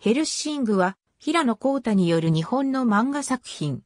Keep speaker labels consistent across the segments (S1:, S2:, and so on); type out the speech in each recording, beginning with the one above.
S1: ヘルシングは、平野光太による日本の漫画作品。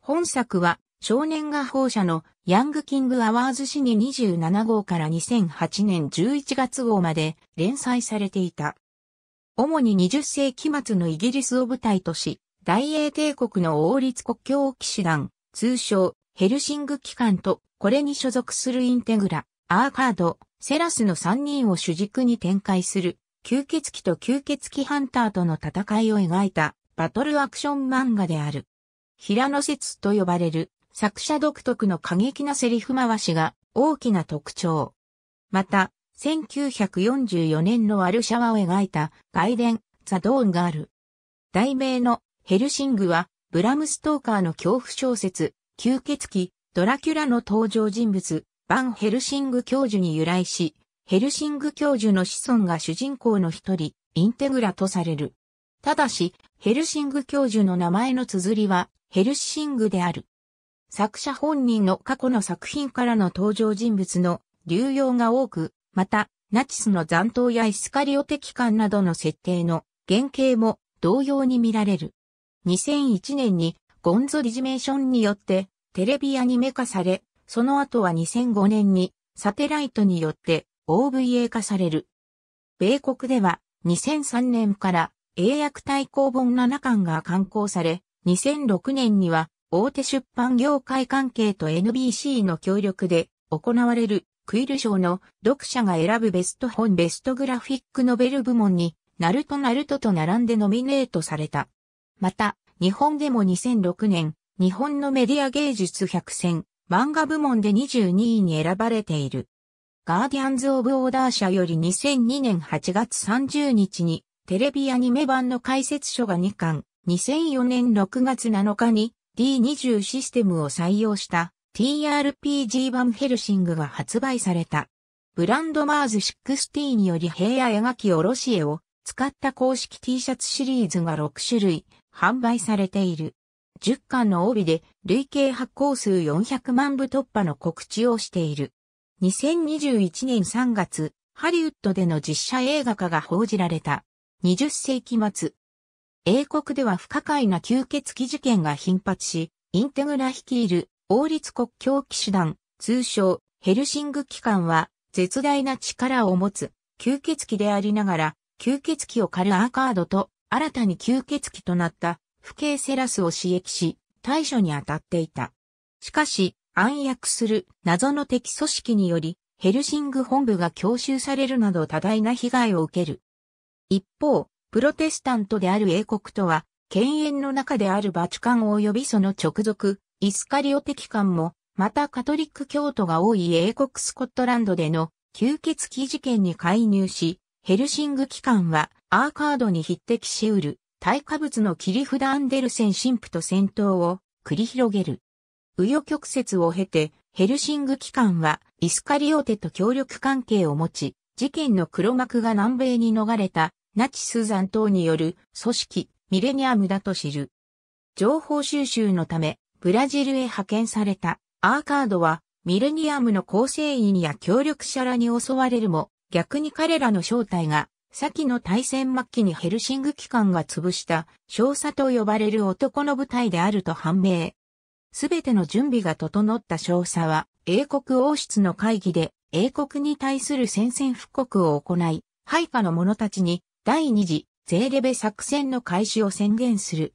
S1: 本作は、少年画報社のヤングキングアワーズ誌に27号から2008年11月号まで連載されていた。主に20世紀末のイギリスを舞台とし、大英帝国の王立国境騎士団、通称ヘルシング機関と、これに所属するインテグラ、アーカード、セラスの3人を主軸に展開する吸血鬼と吸血鬼ハンターとの戦いを描いたバトルアクション漫画である。平野説と呼ばれる作者独特の過激なセリフ回しが大きな特徴。また、1944年のワルシャワを描いた外伝ザ・ドーンがある。題名のヘルシングはブラムストーカーの恐怖小説、吸血鬼、ドラキュラの登場人物、バン・ヘルシング教授に由来し、ヘルシング教授の子孫が主人公の一人、インテグラとされる。ただし、ヘルシング教授の名前の綴りは、ヘルシングである。作者本人の過去の作品からの登場人物の流用が多く、また、ナチスの残党やイスカリオテ機関などの設定の原型も同様に見られる。2001年にゴンゾリジメーションによってテレビアニメ化され、その後は2005年にサテライトによって OVA 化される。米国では2003年から英訳対抗本7巻が刊行され、2006年には大手出版業界関係と NBC の協力で行われるクイル賞の読者が選ぶベスト本ベストグラフィックノベル部門にナルトナルトと並んでノミネートされた。また、日本でも2006年、日本のメディア芸術100選漫画部門で22位に選ばれている。ガーディアンズ・オブ・オーダー社より2002年8月30日にテレビアニメ版の解説書が2巻、2004年6月7日に D20 システムを採用した TRPG 版ヘルシングが発売された。ブランドマーズ60により平野描きおろし絵を使った公式 T シャツシリーズが6種類販売されている。10巻の帯で累計発行数400万部突破の告知をしている。2021年3月、ハリウッドでの実写映画化が報じられた。20世紀末。英国では不可解な吸血鬼事件が頻発し、インテグラ率いる王立国境騎士団、通称ヘルシング機関は絶大な力を持つ吸血鬼でありながら、吸血鬼を狩るアーカードと新たに吸血鬼となった不敬セラスを刺激し、対処に当たっていた。しかし、暗躍する謎の敵組織により、ヘルシング本部が強襲されるなど多大な被害を受ける。一方、プロテスタントである英国とは、犬猿の中であるバチカン及びその直属、イスカリオ敵艦も、またカトリック教徒が多い英国スコットランドでの吸血鬼事件に介入し、ヘルシング機関はアーカードに匹敵しうる、対化物の切り札アンデルセン神父と戦闘を繰り広げる。紆余曲折を経て、ヘルシング機関はイスカリオテと協力関係を持ち、事件の黒幕が南米に逃れたナチス残党による組織ミレニアムだと知る。情報収集のためブラジルへ派遣されたアーカードはミレニアムの構成員や協力者らに襲われるも逆に彼らの正体が先の大戦末期にヘルシング機関が潰した少佐と呼ばれる男の部隊であると判明。すべての準備が整った少佐は、英国王室の会議で、英国に対する宣戦布告を行い、配下の者たちに、第二次、ゼーレベ作戦の開始を宣言する。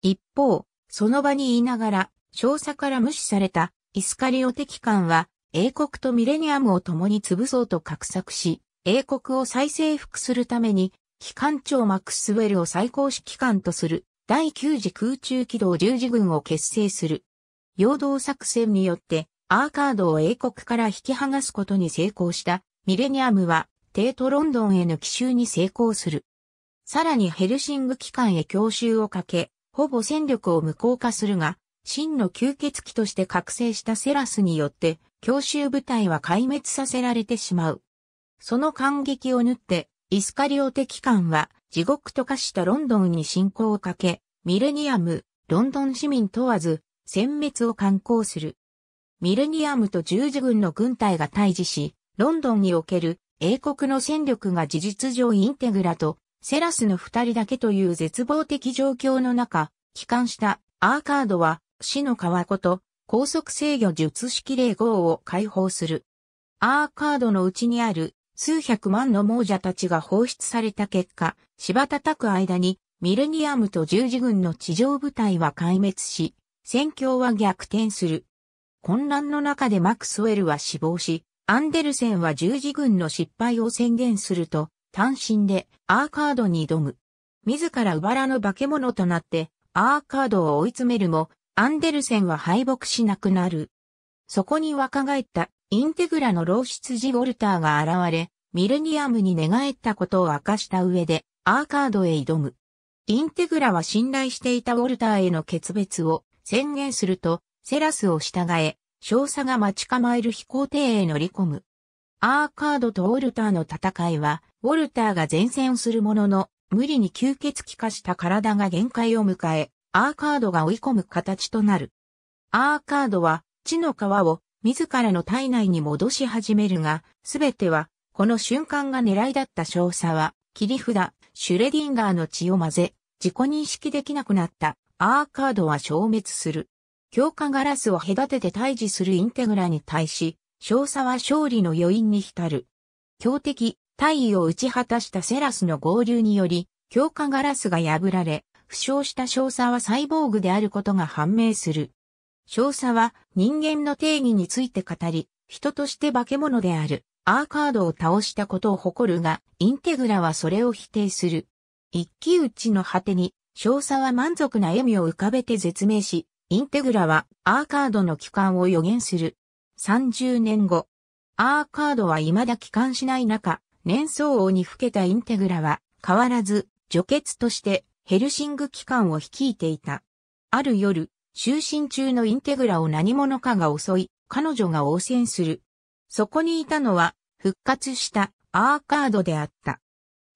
S1: 一方、その場に言いながら、少佐から無視された、イスカリオ的関は、英国とミレニアムを共に潰そうと画策し、英国を再征服するために、機関長マックスウェルを最高指揮官とする、第9次空中機動十字軍を結成する。陽動作戦によってアーカードを英国から引き剥がすことに成功したミレニアムは帝都ロンドンへの奇襲に成功する。さらにヘルシング機関へ強襲をかけ、ほぼ戦力を無効化するが、真の吸血鬼として覚醒したセラスによって、強襲部隊は壊滅させられてしまう。その感激を縫って、イスカリオテ機関は地獄と化したロンドンに侵攻をかけ、ミレニアム、ロンドン市民問わず、殲滅を敢行する。ミレニアムと十字軍の軍隊が対峙し、ロンドンにおける英国の戦力が事実上インテグラとセラスの二人だけという絶望的状況の中、帰還したアーカードは死の川こと、高速制御術式霊号を解放する。アーカードのうちにある数百万の亡者たちが放出された結果、柴叩く間にミレニアムと十字軍の地上部隊は壊滅し、戦況は逆転する。混乱の中でマクスウェルは死亡し、アンデルセンは十字軍の失敗を宣言すると、単身でアーカードに挑む。自ららの化け物となって、アーカードを追い詰めるも、アンデルセンは敗北しなくなる。そこに若返ったインテグラの老羊ウォルターが現れ、ミルニアムに寝返ったことを明かした上で、アーカードへ挑む。インテグラは信頼していたウォルターへの決別を宣言すると、セラスを従え、少佐が待ち構える飛行艇へ乗り込む。アーカードとウォルターの戦いは、ウォルターが前線をするものの、無理に吸血鬼化した体が限界を迎え、アーカードが追い込む形となる。アーカードは、地の皮を自らの体内に戻し始めるが、すべては、この瞬間が狙いだった少佐は、切り札、シュレディンガーの血を混ぜ、自己認識できなくなったアーカードは消滅する。強化ガラスを隔てて対峙するインテグラに対し、少佐は勝利の余韻に浸る。強敵、大尉を打ち果たしたセラスの合流により、強化ガラスが破られ、負傷した少佐はサイボーグであることが判明する。少佐は人間の定義について語り、人として化け物であるアーカードを倒したことを誇るが、インテグラはそれを否定する。一騎打ちの果てに少佐は満足な笑みを浮かべて絶命し、インテグラはアーカードの帰還を予言する。30年後、アーカードは未だ帰還しない中、年相応に老けたインテグラは変わらず除血としてヘルシング機関を率いていた。ある夜、就寝中のインテグラを何者かが襲い、彼女が応戦する。そこにいたのは復活したアーカードであった。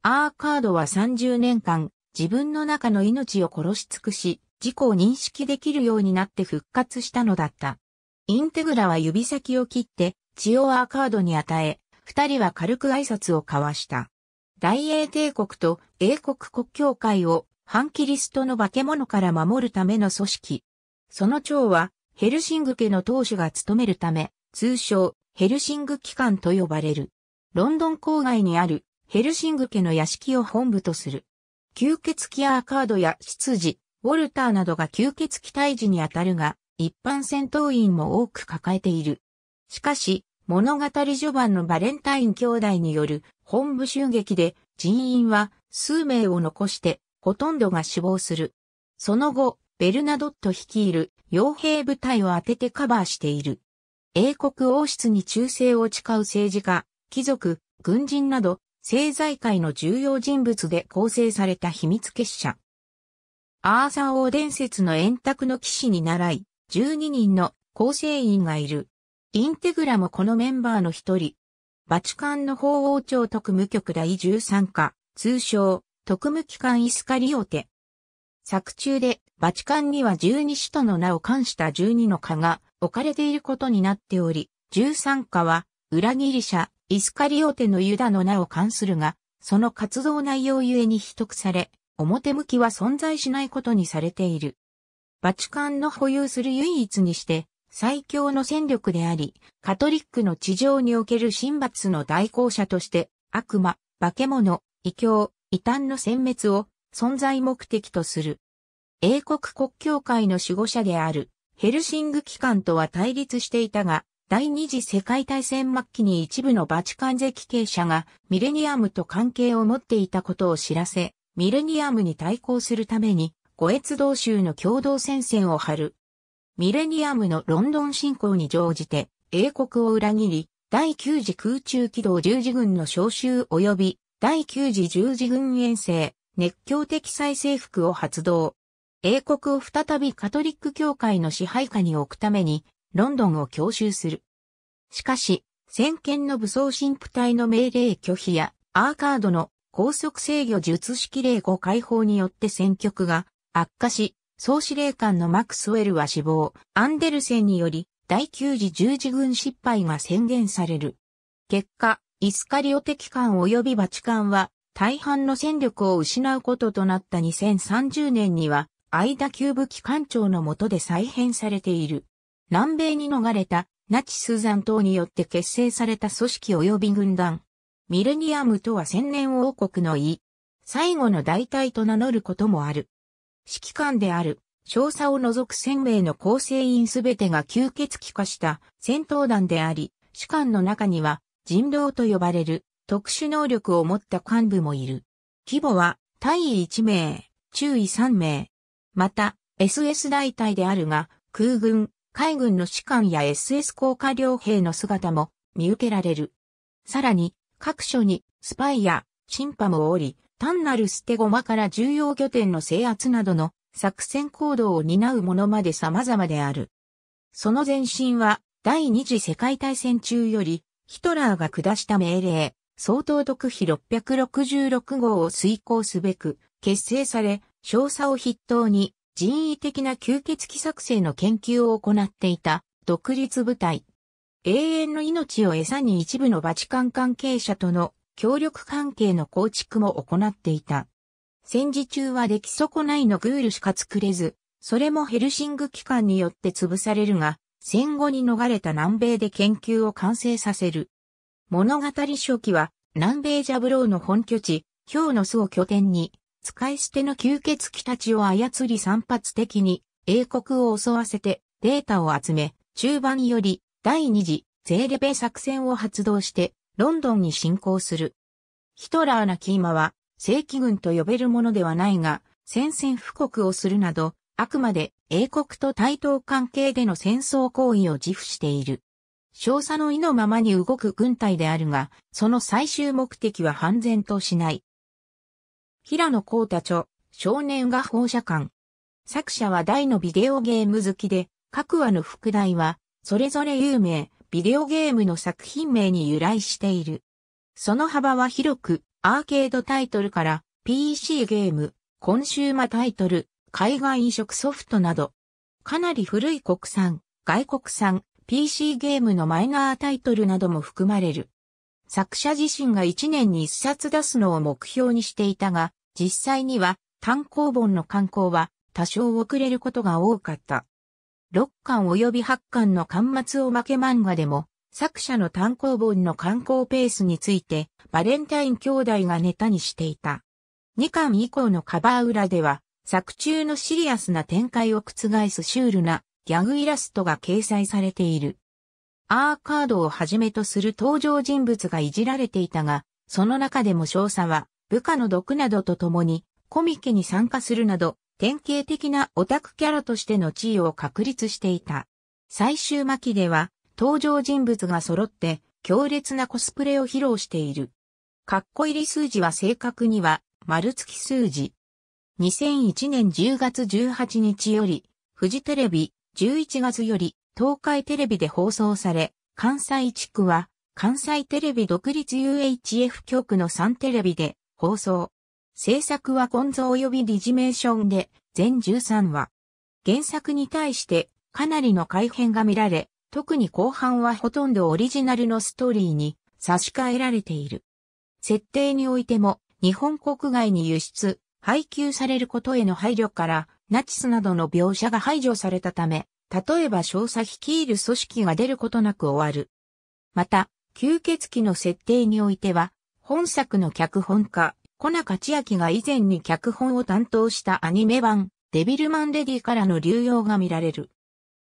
S1: アーカードは30年間自分の中の命を殺し尽くし、自己を認識できるようになって復活したのだった。インテグラは指先を切って、血をアーカードに与え、二人は軽く挨拶を交わした。大英帝国と英国国教会を反キリストの化け物から守るための組織。その長はヘルシング家の当主が務めるため、通称ヘルシング機関と呼ばれる。ロンドン郊外にあるヘルシング家の屋敷を本部とする。吸血鬼アーカードや執事、ウォルターなどが吸血鬼退治にあたるが、一般戦闘員も多く抱えている。しかし、物語序盤のバレンタイン兄弟による本部襲撃で人員は数名を残してほとんどが死亡する。その後、ベルナドット率いる傭兵部隊を当ててカバーしている。英国王室に忠誠を誓う政治家、貴族、軍人など政財界の重要人物で構成された秘密結社。アーサー王伝説の円卓の騎士に習い、12人の構成員がいる。インテグラもこのメンバーの一人。バチカンの法王朝特務局第13課、通称、特務機関イスカリオテ。作中で、バチカンには12使徒の名を冠した12の課が置かれていることになっており、13課は、裏切り者、イスカリオテのユダの名を冠するが、その活動内容ゆえに秘匿され、表向きは存在しないことにされている。バチカンの保有する唯一にして、最強の戦力であり、カトリックの地上における神罰の代行者として、悪魔、化け物、異教、異端の殲滅を存在目的とする。英国国教会の守護者であるヘルシング機関とは対立していたが、第二次世界大戦末期に一部のバチカン関係者がミレニアムと関係を持っていたことを知らせ、ミレニアムに対抗するために、五越同州の共同戦線を張る。ミレニアムのロンドン侵攻に乗じて、英国を裏切り、第9次空中機動十字軍の召集及び、第9次十字軍遠征、熱狂的再征服を発動。英国を再びカトリック教会の支配下に置くために、ロンドンを強襲する。しかし、先見の武装神父隊の命令拒否や、アーカードの高速制御術式令5解放によって戦局が悪化し、総司令官のマクスウェルは死亡、アンデルセンにより、第9次十字軍失敗が宣言される。結果、イスカリオテ機関及びバチカンは、大半の戦力を失うこととなった2030年には、アイダキューブ機関長の下で再編されている。南米に逃れたナチス残党によって結成された組織及び軍団。ミレニアムとは千年王国の意。最後の大隊と名乗ることもある。指揮官である、少佐を除く千名の構成員すべてが吸血鬼化した戦闘団であり、士官の中には人狼と呼ばれる特殊能力を持った幹部もいる。規模は隊位1名、中位3名。また、SS 大隊であるが、空軍、海軍の士官や SS 効果両兵の姿も見受けられる。さらに、各所にスパイやパムもおり、単なる捨て駒から重要拠点の制圧などの作戦行動を担うものまで様々である。その前身は第二次世界大戦中よりヒトラーが下した命令、総統特費666号を遂行すべく結成され、少佐を筆頭に人為的な吸血鬼作成の研究を行っていた独立部隊。永遠の命を餌に一部のバチカン関係者との協力関係の構築も行っていた。戦時中は出来損ないのグールしか作れず、それもヘルシング機関によって潰されるが、戦後に逃れた南米で研究を完成させる。物語初期は南米ジャブローの本拠地、ヒョウの巣を拠点に、使い捨ての吸血鬼たちを操り散発的に英国を襲わせてデータを集め、中盤より第二次ゼーレベ作戦を発動してロンドンに侵攻する。ヒトラーなキーマは正規軍と呼べるものではないが、宣戦布告をするなど、あくまで英国と対等関係での戦争行為を自負している。少佐の意のままに動く軍隊であるが、その最終目的は判然としない。平野光太著、少年画放射館。作者は大のビデオゲーム好きで、各話の副題は、それぞれ有名、ビデオゲームの作品名に由来している。その幅は広く、アーケードタイトルから、PC ゲーム、コンシューマタイトル、海外移植ソフトなど、かなり古い国産、外国産、PC ゲームのマイナータイトルなども含まれる。作者自身が1年に1冊出すのを目標にしていたが、実際には単行本の刊行は多少遅れることが多かった。6巻及び8巻の巻末を負け漫画でも、作者の単行本の刊行ペースについて、バレンタイン兄弟がネタにしていた。2巻以降のカバー裏では、作中のシリアスな展開を覆すシュールなギャグイラストが掲載されている。アーカードをはじめとする登場人物がいじられていたが、その中でも少佐は部下の毒などと共に、コミケに参加するなど、典型的なオタクキャラとしての地位を確立していた。最終巻では、登場人物が揃って、強烈なコスプレを披露している。かっこ入り数字は正確には、丸付き数字。2001年10月18日より、富士テレビ、11月より、東海テレビで放送され、関西地区は、関西テレビ独立 UHF 局の3テレビで、放送。制作はコンゾ及びリジメーションで、全13話。原作に対してかなりの改変が見られ、特に後半はほとんどオリジナルのストーリーに差し替えられている。設定においても日本国外に輸出、配給されることへの配慮からナチスなどの描写が排除されたため、例えば少佐率いる組織が出ることなく終わる。また、吸血鬼の設定においては本作の脚本家、小中千秋が以前に脚本を担当したアニメ版、デビルマンレディからの流用が見られる。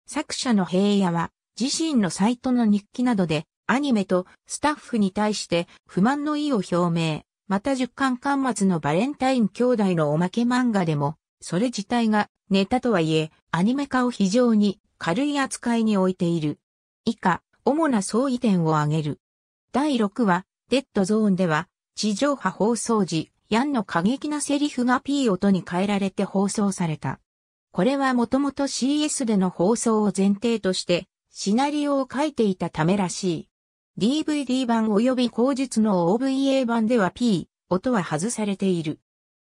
S1: 作者の平野は、自身のサイトの日記などで、アニメとスタッフに対して不満の意を表明、また10巻巻末のバレンタイン兄弟のおまけ漫画でも、それ自体がネタとはいえ、アニメ化を非常に軽い扱いに置いている。以下、主な相違点を挙げる。第6話、デッドゾーンでは、地上波放送時、ヤンの過激なセリフが P 音に変えられて放送された。これはもともと CS での放送を前提として、シナリオを書いていたためらしい。DVD 版及び後日の OVA 版では P、音は外されている。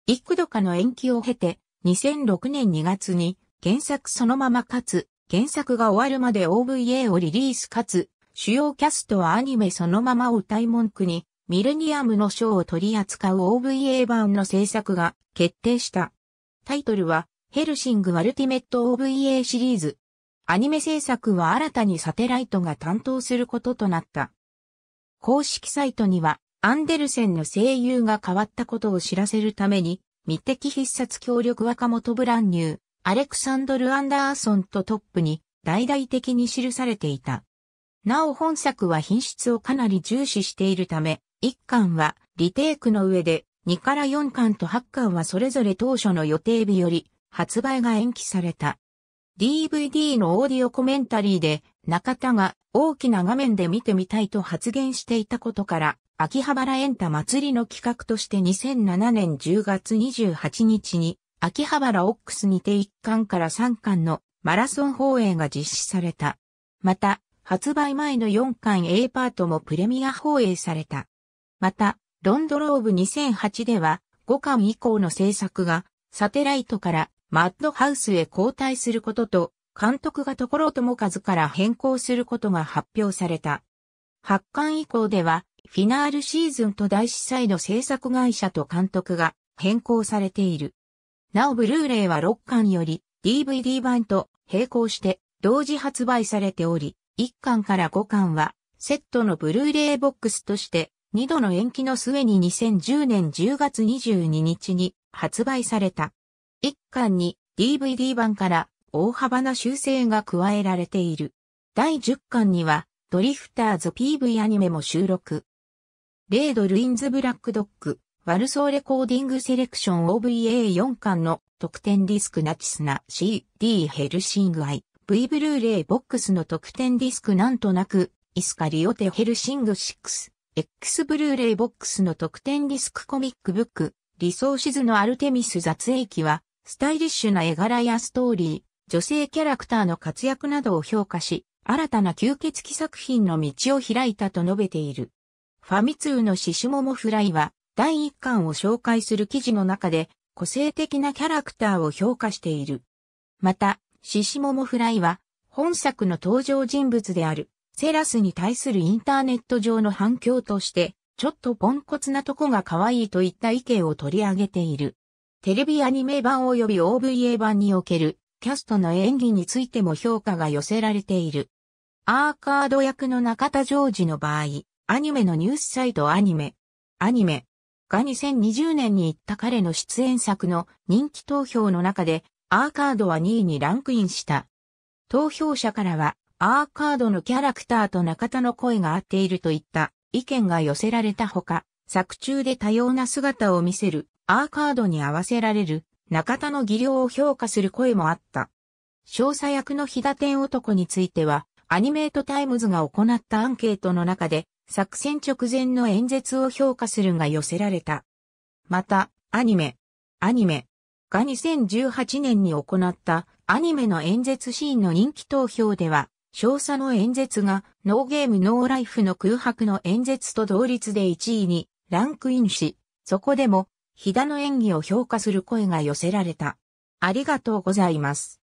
S1: 幾度かの延期を経て、2006年2月に、原作そのままかつ、原作が終わるまで OVA をリリースかつ、主要キャストはアニメそのままを歌い文句に、ミレニアムの賞を取り扱う OVA 版の制作が決定した。タイトルは、ヘルシング・アルティメット OVA シリーズ。アニメ制作は新たにサテライトが担当することとなった。公式サイトには、アンデルセンの声優が変わったことを知らせるために、密的必殺協力若元ブランニュー、アレクサンドル・アンダーソンとトップに、大々的に記されていた。なお本作は品質をかなり重視しているため、1巻はリテイクの上で、2から4巻と8巻はそれぞれ当初の予定日より発売が延期された。DVD のオーディオコメンタリーで中田が大きな画面で見てみたいと発言していたことから、秋葉原エンタ祭りの企画として2007年10月28日に秋葉原オックスにて1巻から3巻のマラソン放映が実施された。また、発売前の4巻 A パートもプレミア放映された。また、ロンドローブ2008では5巻以降の制作がサテライトからマッドハウスへ交代することと、監督が所友和から変更することが発表された。8巻以降では、フィナールシーズンと大司祭の制作会社と監督が変更されている。なおブルーレイは6巻より DVD 版と並行して同時発売されており、1巻から5巻は、セットのブルーレイボックスとして、2度の延期の末に2010年10月22日に発売された。1巻に DVD 版から大幅な修正が加えられている。第10巻にはドリフターズ PV アニメも収録。レード・ルインズ・ブラック・ドッグ、ワルソーレコーディング・セレクション OVA4 巻の特典ディスクナチスナ CD ヘルシングアイ。V ブルーレイボックスの特典ディスクなんとなく、イスカリオテヘルシング 6X ブルーレイボックスの特典ディスクコミックブック、リソーシズのアルテミス雑影記は、スタイリッシュな絵柄やストーリー、女性キャラクターの活躍などを評価し、新たな吸血鬼作品の道を開いたと述べている。ファミ通のシシモモフライは、第1巻を紹介する記事の中で、個性的なキャラクターを評価している。また、シシモモフライは、本作の登場人物である、セラスに対するインターネット上の反響として、ちょっとポンコツなとこが可愛いといった意見を取り上げている。テレビアニメ版及び OVA 版におけるキャストの演技についても評価が寄せられている。アーカード役の中田ジョージの場合、アニメのニュースサイトアニメ、アニメが2020年に行った彼の出演作の人気投票の中でアーカードは2位にランクインした。投票者からは、アーカードのキャラクターと中田の声が合っているといった意見が寄せられたほか、作中で多様な姿を見せるアーカードに合わせられる中田の技量を評価する声もあった。少佐役の飛騨天男については、アニメートタイムズが行ったアンケートの中で、作戦直前の演説を評価するが寄せられた。また、アニメ、アニメ、が2018年に行ったアニメの演説シーンの人気投票では、少佐の演説がノーゲームノーライフの空白の演説と同率で1位にランクインし、そこでも、ひだの演技を評価する声が寄せられた。ありがとうございます。